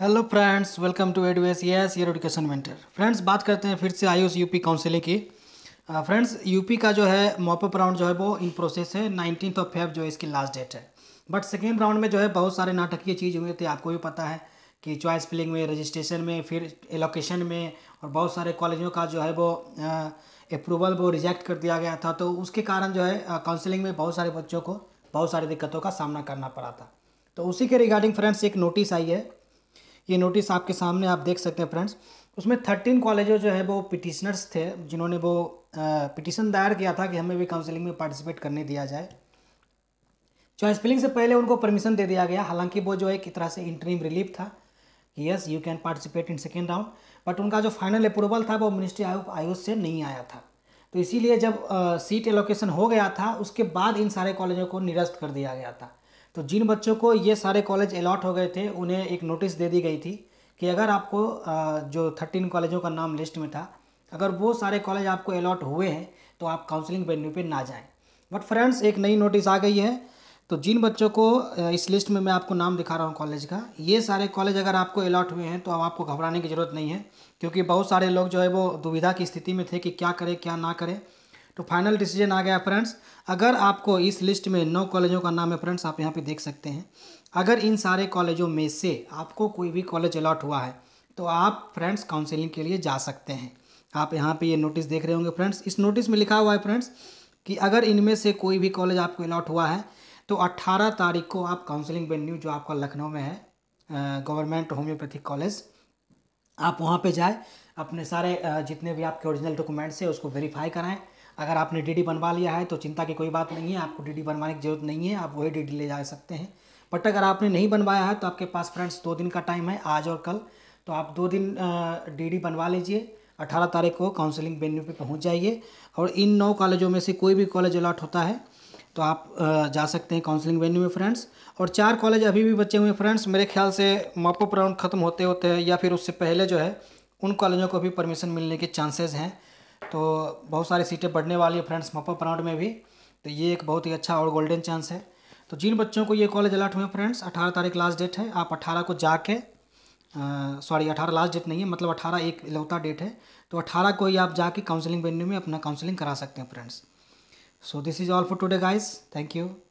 hello friends welcome to एडवेस यस education mentor friends बात करते हैं फिर से आयुष यूपी काउंसिलिंग की फ्रेंड्स uh, यूपी का जो है मॉपअप राउंड जो है वो इन प्रोसेस है नाइनटीन ऑफ फेब जो है इसकी लास्ट डेट है बट सेकेंड राउंड में जो है बहुत सारे नाटकीय चीज़ हुए थे आपको भी पता है कि चॉइस फिलिंग में रजिस्ट्रेशन में फिर एलोकेशन में और बहुत सारे कॉलेजों का जो है वो अप्रूवल uh, वो रिजेक्ट कर दिया गया था तो उसके कारण जो है काउंसिलिंग uh, में बहुत सारे बच्चों को बहुत सारी दिक्कतों का सामना करना पड़ा था तो उसी के रिगार्डिंग फ्रेंड्स एक नोटिस आई है ये नोटिस आपके सामने आप देख सकते हैं फ्रेंड्स उसमें थर्टीन कॉलेज जो है वो पिटिशनर्स थे जिन्होंने वो पिटिशन दायर किया था कि हमें भी काउंसिलिंग में पार्टिसिपेट करने दिया जाए चॉइस फिलिंग से पहले उनको परमिशन दे दिया गया हालांकि वो जो एक तरह से इंटरीम रिलीफ था कि yes you can participate in second round but उनका जो फाइनल अप्रूवल था वो मिनिस्ट्री ऑफ आयुष से नहीं आया था तो इसीलिए जब सीट एलोकेशन हो गया था उसके बाद इन सारे कॉलेजों को निरस्त कर दिया गया था तो जिन बच्चों को ये सारे कॉलेज अलॉट हो गए थे उन्हें एक नोटिस दे दी गई थी कि अगर आपको जो थर्टीन कॉलेजों का नाम लिस्ट में था अगर वो सारे कॉलेज आपको अलॉट हुए हैं तो आप काउंसलिंग वेन्यू पे ना जाएं बट फ्रेंड्स एक नई नोटिस आ गई है तो जिन बच्चों को इस लिस्ट में मैं आपको नाम दिखा रहा हूँ कॉलेज का ये सारे कॉलेज अगर आपको अलॉट हुए हैं तो अब आपको घबराने की ज़रूरत नहीं है क्योंकि बहुत सारे लोग जो है वो दुविधा की स्थिति में थे कि क्या करें क्या ना करें तो फाइनल डिसीजन आ गया फ्रेंड्स अगर आपको इस लिस्ट में नौ कॉलेजों का नाम है फ्रेंड्स आप यहाँ पे देख सकते हैं अगर इन सारे कॉलेजों में से आपको कोई भी कॉलेज अलॉट हुआ है तो आप फ्रेंड्स काउंसिलिंग के लिए जा सकते हैं आप यहाँ पे ये नोटिस देख रहे होंगे फ्रेंड्स इस नोटिस में लिखा हुआ है फ्रेंड्स कि अगर इनमें से कोई भी कॉलेज आपको अलॉट हुआ है तो 18 तारीख को आप काउंसलिंग वेन्यू जो आपका लखनऊ में है गवर्नमेंट होम्योपैथिक कॉलेज आप वहाँ पर जाए अपने सारे जितने भी आपके ओरिजिनल डॉक्यूमेंट्स है उसको वेरीफाई कराएँ अगर आपने डीडी बनवा लिया है तो चिंता की कोई बात नहीं है आपको डीडी बनवाने की ज़रूरत नहीं है आप वही डीडी ले जा सकते हैं बट अगर आपने नहीं बनवाया है तो आपके पास फ्रेंड्स दो दिन का टाइम है आज और कल तो आप दो दिन डीडी बनवा लीजिए अठारह तारीख को काउंसलिंग वेन्यू पे पहुंच जाइए और इन नौ कॉलेजों में से कोई भी कॉलेज अलाट होता है तो आप जा सकते हैं काउंसलिंग वेन्यू में फ्रेंड्स और चार कॉलेज अभी भी बचे हुए फ्रेंड्स मेरे ख्याल से मॉपअप राउंड ख़त्म होते होते या फिर उससे पहले जो है उन कॉलेजों को भी परमिशन मिलने के चांसेज़ हैं तो बहुत सारी सीटें बढ़ने वाली है फ्रेंड्स मप्पा राउंड में भी तो ये एक बहुत ही अच्छा और गोल्डन चांस है तो जिन बच्चों को ये कॉलेज अलाट हुए फ्रेंड्स अठारह तारीख लास्ट डेट है आप अठारह को जाके सॉरी अठारह लास्ट डेट नहीं है मतलब अठारह एक इलौता डेट है तो अठारह को ही आप जाके काउंसलिंग वेन्यू में अपना काउंसलिंग करा सकते हैं friends so this is all for today guys thank you